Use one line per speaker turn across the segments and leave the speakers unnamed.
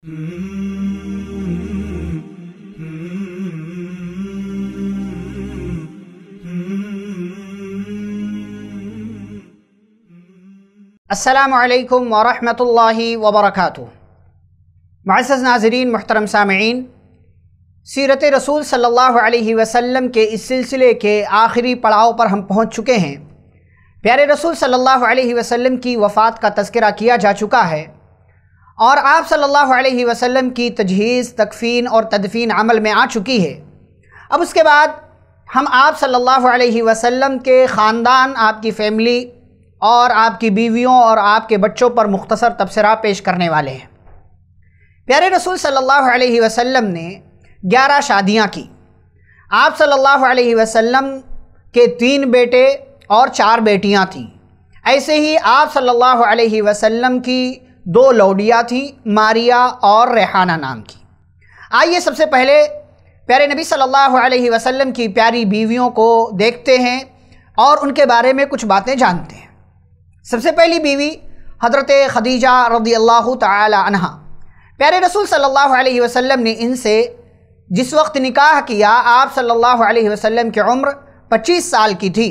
असलकम वरहि वबरक मज़ नाजरीन महतरम सामीन सीरत रसूल सल्लल्लाहु अलैहि वसल्लम के इस सिलसिले के आखिरी पड़ाव पर हम पहुंच चुके हैं प्यारे रसूल सल्लल्लाहु अलैहि वसल्लम की वफ़ात का तस्करा किया जा चुका है और आप सल्लल्लाहु अलैहि वसल्लम की तजहीज़ तकफ़ीन और तदफ़ीन अमल में आ चुकी है अब उसके बाद हम आप सल्लल्लाहु अलैहि वसल्लम के ख़ानदान आपकी फ़ैमिली और आपकी बीवियों और आपके बच्चों पर मुख्तसर तबसरा पेश करने वाले हैं प्यारे रसूल सल्लल्लाहु अलैहि वसल्लम ने ग्यारह शादियाँ की आप सल्लल्लाहु अलैहि वसल्लम के तीन बेटे और चार बेटियाँ थीं ऐसे ही आप सल्लल्लाहु अलैहि वसल्लम की दो लौडिया थी मारिया और रेहाना नाम की आइए सबसे पहले प्यारे नबी सल्लल्लाहु अलैहि वसल्लम की प्यारी बीवियों को देखते हैं और उनके बारे में कुछ बातें जानते हैं सबसे पहली बीवी हजरत खदीजा रदी अल्लाह तहा प्यारे रसूल सल्लल्लाहु अलैहि वसल्लम ने इनसे जिस वक्त निकाह किया आप सल्लल्लाहु अलैहि वसल्लम की उम्र 25 साल की थी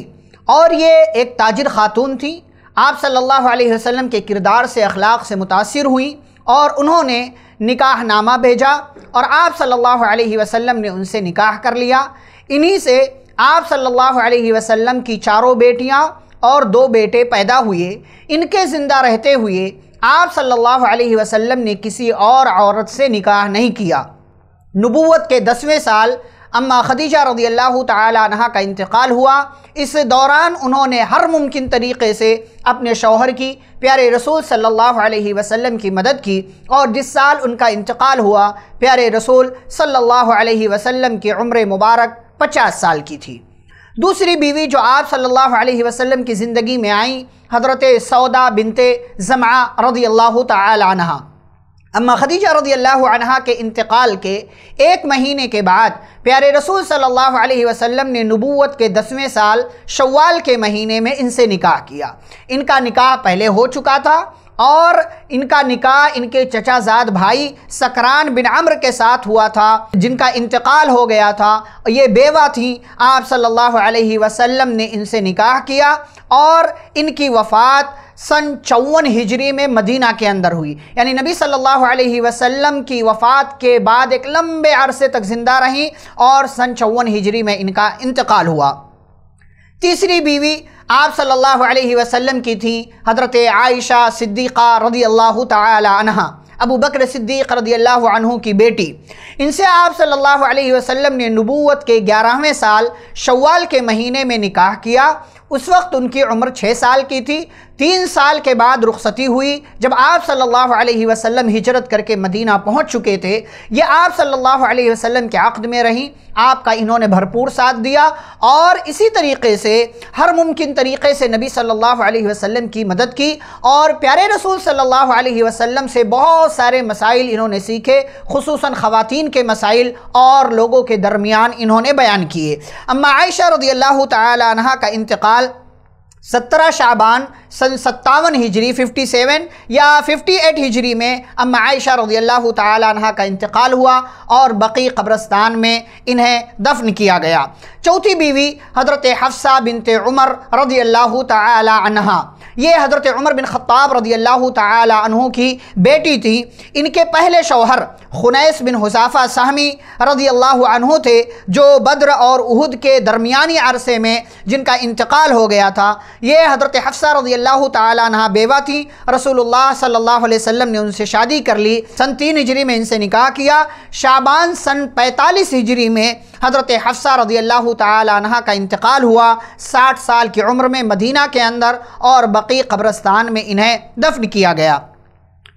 और ये एक ताजिर खातून थी आप सल्लल्लाहु अलैहि वसल्लम के किरदार से अखलाक से मुतासर हुई और उन्होंने निकाह नामा भेजा और आप सल्लल्लाहु अलैहि वसल्लम ने उनसे निकाह कर लिया इन्हीं से आप सल्लल्लाहु अलैहि वसल्लम की चारों बेटियां और दो बेटे पैदा हुए इनके ज़िंदा रहते हुए आप सल्लल्लाहु अलैहि वसल्लम ने किसी और औरत से निकाह नहीं किया नबूवत के दसवें साल अम्मा खदीजा रदी अल्लाह तहा का इंतकाल हुआ इस दौरान उन्होंने हर मुमकिन तरीके से अपने शौहर की प्यारे रसूल सल्लल्लाहु अलैहि वसल्लम की मदद की और जिस साल उनका इंतकाल हुआ प्यारे रसूल सल्लल्लाहु अलैहि वसल्लम की उम्र मुबारक पचास साल की थी दूसरी बीवी जो आप सल्लल्लाहु अलैहि वसल्लम की ज़िंदगी में आई हज़रत सौदा बिनते ज़मा रदी अल्लाह तहा अम्मा खदीजा रदी अल्लाह के इंतकाल के एक महीने के बाद प्यारे रसूल सल्लल्लाहु अलैहि वसल्लम ने नबूवत के दसवें साल शव्वाल के महीने में इनसे निकाह किया इनका निकाह पहले हो चुका था और इनका निकाह इनके चचाजाद भाई सकरान बिन अम्र के साथ हुआ था जिनका इंतकाल हो गया था ये बेवा थी आप सल्लल्लाहु अलैहि वसल्लम ने इनसे निकाह किया और इनकी वफ़ात सन चौवन हिजरी में मदीना के अंदर हुई यानी नबी सल्लल्लाहु अलैहि वसल्लम की वफ़ात के बाद एक लंबे अरसे तक ज़िंदा रहीं और सन चौवन हिजरी में इनका इंतकाल हुआ तीसरी बीवी आप सल्लल्लाहु अलैहि वसल्लम की थी हज़रत आयशा सिद्दीक़ा रदी अल्लाह तहा अबू बकर सिद्दीक रदी अल्लाह की बेटी इनसे आप सल्लल्लाहु अलैहि वसल्लम ने नबूवत के ग्यारहवें साल शवाल के महीने में निकाह किया उस वक्त उनकी उम्र छः साल की थी तीन साल के बाद रुखसती हुई जब आप सल्लल्लाहु अलैहि वसल्लम हिजरत करके मदीना पहुंच चुके थे ये आप सल्लल्लाहु अलैहि वसल्लम के आकद में रहीं आपका इन्होंने भरपूर साथ दिया और इसी तरीके से हर मुमकिन तरीके से नबी सल्लल्लाहु अलैहि वसल्लम की मदद की और प्यारे रसूल सल्लल्लाहु अलैहि वसल्लम से बहुत बहुत सारे मसाइल इन्होंने सीखे खसूस ख़वान के मसाइल और लोगों के दरमियान इन्होंने बयान किए अम्मा आयशा रदी अल्लाह तह का इंतकाल सत्रह शाबान सन सत्तावन हिजरी फिफ्टी सेवन या फिफ्टी एट हिजरी में अम्मा आयशा रजी अल्लाह तह का इंतकाल हुआ और बकी कब्रस्तान में इन्हें दफन किया गया चौथी बीवी हज़रत हफ्सा बिनते उमर रजी अल्लाह तह ये हज़रत उमर बिन ख़त्ताब रदी अल्लाह तहों की बेटी थी इनके पहले शौहर खुनैस बिन हुसाफ़ा साहमी रदी अल्लाह थे जो बद्र और उहद के दरमियानी अरसे में जिनका इंतकाल हो गया था ये हज़रत हफ्सा रदी अल्लाह तह बेवा थी रसूलुल्लाह सल्लल्लाहु अलैहि वसल्लम ने उनसे शादी कर ली सन तीन हिजरी में इनसे निकाह किया शाबान सन पैंतालीस हिजरी में हज़रत हफ्सा रदी अल्लाह तह का इंतकाल हुआ साठ साल की उम्र में मदीना के अंदर और इराक़ी कब्रस्तान में इन्हें दफन किया गया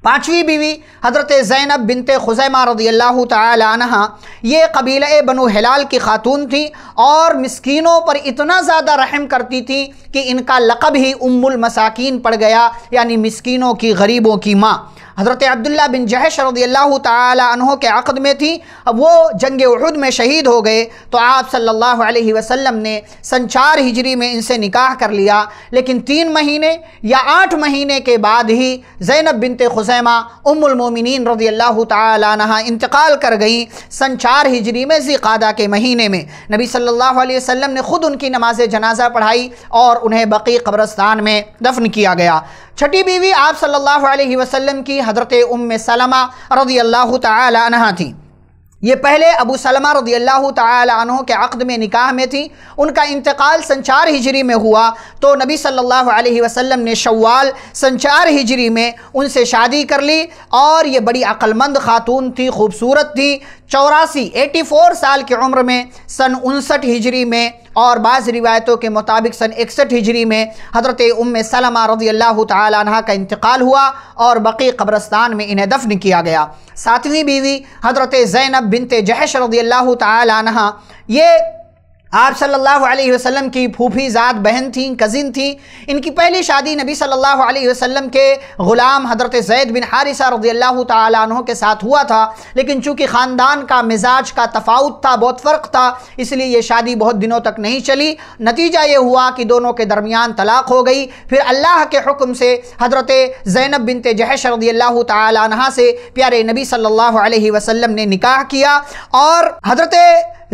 पाँचवीं बीवी हज़रत ज़ैनब बिनते खुजैमा रदी अल्लाह तहा ये कबील बनु हिलाल की खातून थी और मस्किनों पर इतना ज़्यादा रहम करती थी कि इनका लक़ब ही उम्मुल मसाकिन पड़ गया यानी मस्किनों की गरीबों की माँ हज़रत अब्दुल्ला बिन जहश रदील्ला तहों के अक़द में थी अब वो जंग उहद में शहीद हो गए तो आप सल्लल्लाहु अलैहि वसल्लम ने सन चार हिजरी में इनसे निकाह कर लिया लेकिन तीन महीने या आठ महीने के बाद ही ज़ैनब बिनत खुसैमा उमुलमोमिन रदील्ला तह इंतकाल कर गई सन चार हिजरी में ज़िकादा के महीने में नबी सल्लल्लाहु अलैहि वसल्लम ने ख़ुद उनकी नमाज जनाजा पढ़ाई और उन्हें बकी कब्रस्तान में दफन किया गया छठी बीवी आप सल्लल्लाहु अलैहि वसल्लम की हज़रत उम सलमा रदी अल्लाह तहा थी ये पहले अबू सलमा रदी अल्लाह तहों के अक़द में निकाह में थी उनका इंतकाल संचार हिजरी में हुआ तो नबी सल्लल्लाहु अलैहि वसल्लम ने शवाल संचार हिजरी में उनसे शादी कर ली और ये बड़ी अक्लमंद खातून थी खूबसूरत थी चौरासी एटी फ़ोर साल की उम्र में सन उनसठ हिजरी में और बाज़ रिवायतों के मुताबिक सन इकसठ हिजरी में हज़रत उम सलमा रजी अल्लाह तह का इंतकाल हुआ और बकी कब्रस्तान में इन्हें दफन किया गया सातवीं बीवी हज़रत ज़ैनब बिनते जहश रजी अल्लाह तह ये आप सल्लल्लाहु अलैहि वसल्लम की फूफी ज़ात बहन थीं कज़िन थीं इनकी पहली शादी नबी सल्लल्लाहु अलैहि वसल्लम के ग़ुलाम हज़रत जैद बिन हारिसा रजी अल्लाह तहों के साथ हुआ था लेकिन चूँकि ख़ानदान का मिजाज का तफाउत था बहुत फ़र्क था इसलिए ये शादी बहुत दिनों तक नहीं चली नतीजा ये हुआ कि दोनों के दरमियान तलाक़ हो गई फिर अल्लाह के हुक्म से हज़रत ज़ैनब बिन जहश रदी अल्लाह तह से प्यारे नबी सल्ला वसम ने निकाह किया और हज़रत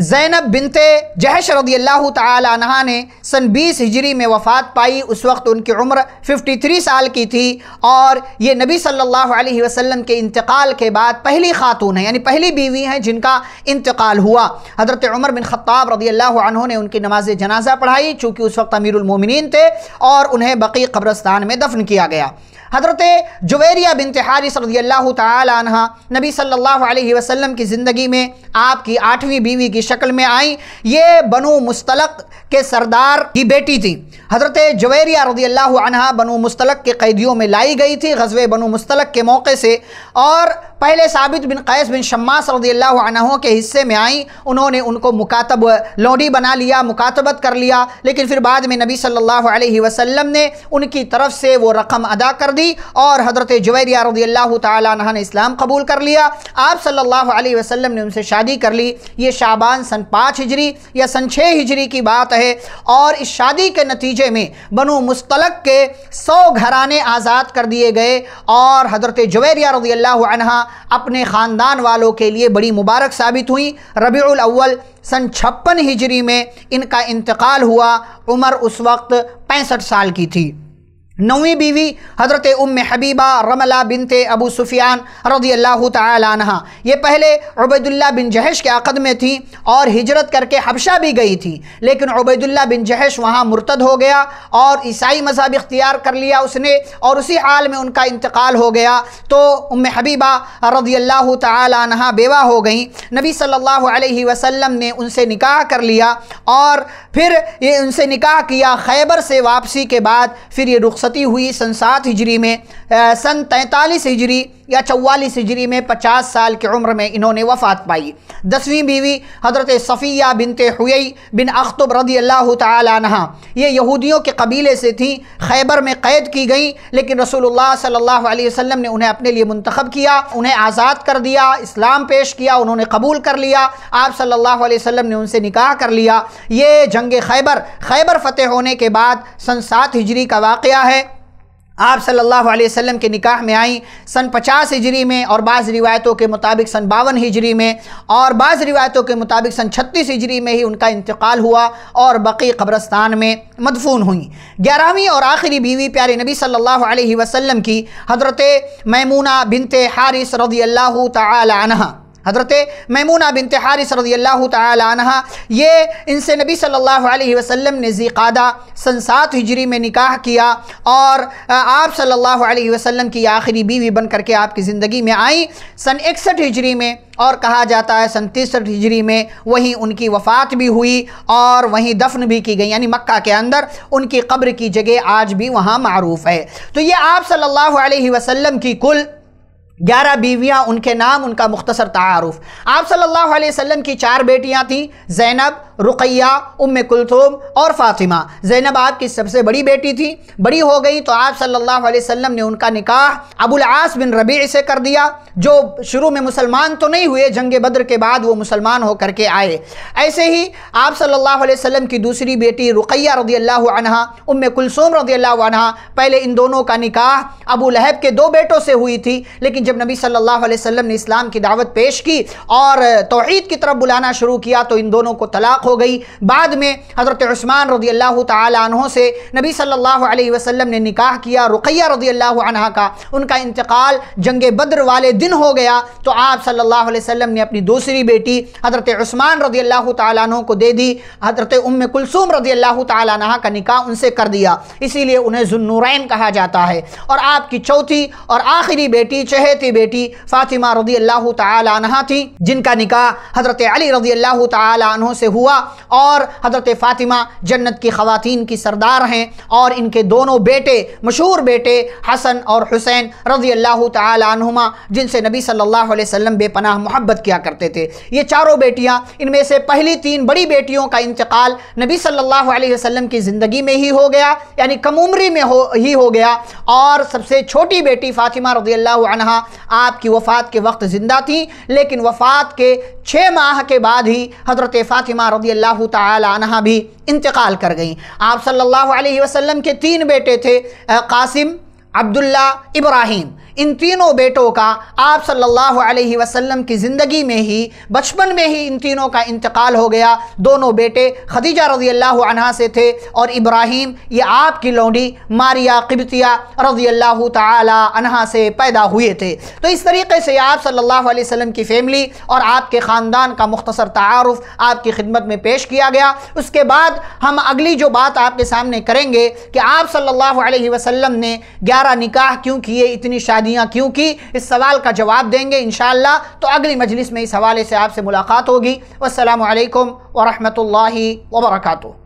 जैनब बिनते जहश रदी अल्लाह तहा ने सन 20 हिजरी में वफ़ात पाई उस वक्त उनकी उम्र 53 साल की थी और ये नबी सल्लल्लाहु अलैहि वसल्लम के इंतकाल के बाद पहली खातून है यानी पहली बीवी हैं जिनका इंतकाल हुआ हज़रत उमर बिन ख़त्ताब रदी अल्लाह ने उनकी नमाज जनाजा पढ़ाई चूँकि उस वक्त अमीरमिन थे और उन्हें बकी कब्रस्तान में दफन किया गया हज़रत जुवेरिया बिन हारिस रजील्ला तहा नबी सल्लल्लाहु अलैहि वसल्लम की ज़िंदगी में आपकी आठवीं बीवी की शक्ल में आई ये बनु मुस्तलक के सरदार की बेटी थी हज़रत जवेरिया रजी अल्लाह बनु मुस्तलक के कैदियों में लाई गई थी गजवे बनु मुस्तलक के मौके से और पहले साबित बिन कैस बिन शम्मास रदी अल्लाह के हिस्से में आई उन्होंने उनको मुकातब लोडी बना लिया मुकातबत कर लिया लेकिन फिर बाद में नबी सल्लल्लाहु अलैहि वसल्लम ने उनकी तरफ से वो रकम अदा कर दी और हज़रत जवेरिया रदी अल्लाह तह ने इस्लाम कबूल कर लिया आप सल्लल्लाहु वसलम ने उनसे शादी कर ली ये शाबान सन पाँच हिजरी या सन छः हिजरी की बात है और इस शादी के नतीजे में बनु मुस्तलक के सौ घराने आज़ाद कर दिए गए और हज़रत जवेरिया रदी अल्लाह अपने ख़ानदान वालों के लिए बड़ी मुबारक साबित हुई रबीउल अव्वल सन छप्पन हिजरी में इनका इंतकाल हुआ उम्र उस वक्त पैंसठ साल की थी नवी बीवी हज़रत उम हबीबा रमला बिनते अबू सुफियान रदी अल्लाह तहा ये पहले उबैदुल्ला बिन जहश के अक़द में थी और हिजरत करके हबशा भी गई थी लेकिन उबैदुल्ला बिन जहश वहाँ मुर्तद हो गया और ईसाई मजहब इख्तियार कर लिया उसने और उसी हाल में उनका इंतकाल हो गया तो उम हबीबा रदी अल्लाह तहा बेवा हो गई नबी सल्ला वसम ने उनसे निकाह कर लिया और फिर ये उनसे निकाह किया खैबर से वापसी के बाद फिर ये रुख सती हुई सन सात हिजरी में सन तैंतालीस हिजरी या चौवालीस हिजरी में पचास साल की उम्र में इन्होंने वफ़ात पाई दसवीं बीवी हज़रत सफ़िया बिनते हुई बिन अख्तुब रदी अल्लाह तहा ये यहूदियों के कबीले से थीं खैबर में क़ैद की गई लेकिन रसोल्ला सल्ला वसम ने उन्हें अपने लिए मंतखब किया उन्हें आज़ाद कर दिया इस्लाम पेश किया उन्होंने कबूल कर लिया आप सल्लल्लाहु वसम ने उनसे निकाह कर लिया ये जंग खैबर खैबर फ़तेह होने के बाद सन सात हिजरी का वाक़ है आप सल्लल्लाहु अलैहि वसल्लम के निकाह में आई सन 50 हिजरी में और बाज़ रिवायतों के मुताबिक सन बावन हिजरी में और बाज़ रिवायतों के मुताबिक सन 36 हिजरी में ही उनका इंतकाल हुआ और बकी कब्रस्तान में मदफून हुई ग्यारहवीं और आखिरी बीवी प्यारे नबी सल्लल्लाहु अलैहि वसल्लम की हज़रत मैमूना बिनते हारिस रदी अल्लाह तह हज़रत मैमूना बिन तहारिस रज़ील्ला तह ये इनसे नबी सल्लल्लाहु अलैहि वसल्लम ने ज़ीक़ादा सन सात हिजरी में निकाह किया और आप सल्लल्लाहु अलैहि वसल्लम की आखिरी बीवी बन करके आपकी ज़िंदगी में आई सन इकसठ हिजरी में और कहा जाता है सन तिरसठ हिजरी में वहीं उनकी वफ़ात भी हुई और वहीं दफन भी की गई यानी मक्का के अंदर उनकी कब्र की जगह आज भी वहाँ मरूफ़ है तो ये आप सल्ला अलैहि की कुल ग्यारह बीवियाँ उनके नाम उनका मुख्तसर तारफ़ आप सल्लल्लाहु अलैहि वसल्लम की चार बेटियाँ थीं जैनब रुकैया उम कुलथुम और फ़ातिमा ज़ैनब आपकी सबसे बड़ी बेटी थी बड़ी हो गई तो आप सल्लल्लाहु अलैहि वसल्लम ने उनका निकाह अबुल आस बिन रबी से कर दिया जो शुरू में मुसलमान तो नहीं हुए जंग बद्र के बाद वो मुसलमान हो करके आए ऐसे ही आप सल्लल्लाहु अलैहि वसल्लम की दूसरी बेटी रुकैया रदी अल्लाह उम कुलसूम रदी अल्लाह पहले इन दोनों का निकाह अबू लहब के दो बेटों से हुई थी लेकिन जब नबी सल्लल्लाहु अलैहि वसल्लम ने इस्लाम की दावत पेश की और तोहहीद की तरफ बुलाना शुरू किया तो इन दोनों को तलाक़ हो गई बाद में हज़रत ऊस्मान रदी अल्लाह तहों से नबी सल्लल्लाहु वसम ने निकाह किया रुकैया रदी अल्लाह अनहा का उनका इंतकाल जंग बद्र वाले दिन हो गया तो आप सल्ला वसम ने अपनी दूसरी बेटी हज़रत ऊस्मान रदी अल्लाह तहों को दे दी हज़रत उम कुलसूम रदी अल्लाह तहा का निकाह उनसे कर दिया इसीलिए उन्हें जुन्नूरैन कहा जाता है और आपकी चौथी और आखिरी बेटी चहेती बेटी फ़ातिमा रदी अल्लाह तहा थी जिनका निकाह हज़रत अली रजी अल्लाह तहों से हुआ और हज़रत फ़ातिमा जन्नत की खातिन की सरदार हैं और इनके दोनों बेटे मशहूर बेटे हसन और हुसैन रज़ी अल्लाह तुमा जिनसे नबी सल्लल्लाहु अलैहि वसल्लम बेपनाह मोहब्बत किया करते थे ये चारों बेटियाँ इनमें से पहली तीन बड़ी बेटियों का इंतकाल नबी सल्लल्लाहु अलैहि वसल्लम की ज़िंदगी में ही हो गया यानी कम उम्री में हो ही हो गया और सबसे छोटी बेटी फ़ातिमा रजी अल्लाह आपकी वफ़ात के वक्त ज़िंदा थी लेकिन वफ़ात के छः माह के बाद ही हज़रत फ़ातिमा रजी रज़ी अल्लाह तहा भी इंतकाल कर गई आप सल्लल्लाहु अलैहि वसल्लम के तीन बेटे थे कासिम अब्दुल्ला इब्राहिम इन तीनों बेटों का आप सल्लल्लाहु अलैहि वसल्लम की ज़िंदगी में ही बचपन में ही इन तीनों का इंतकाल हो गया दोनों बेटे खदीजा रज़ी अल्लाह अनहा से थे और इब्राहिम ये आपकी लौंडी मारिया किबतिया रज़ी अल्लाह तहा से पैदा हुए थे तो इस तरीके से आप सल्लल्लाहु अलैहि वसल्लम की फ़ैमिली और आपके ख़ानदान का मुख्तसर तारफ़ आपकी खिदमत में पेश किया गया उसके बाद हम अगली जो बात आपके सामने करेंगे कि आप सल्लल्लाहु अलैहि वसल्लम ने ग्यारह निकाह क्यों किए इतनी शादी दिया क्योंकि इस सवाल का जवाब देंगे इन तो अगली मजलिस में इस हवाले से आपसे मुलाकात होगी असलकम वरहमल वर्का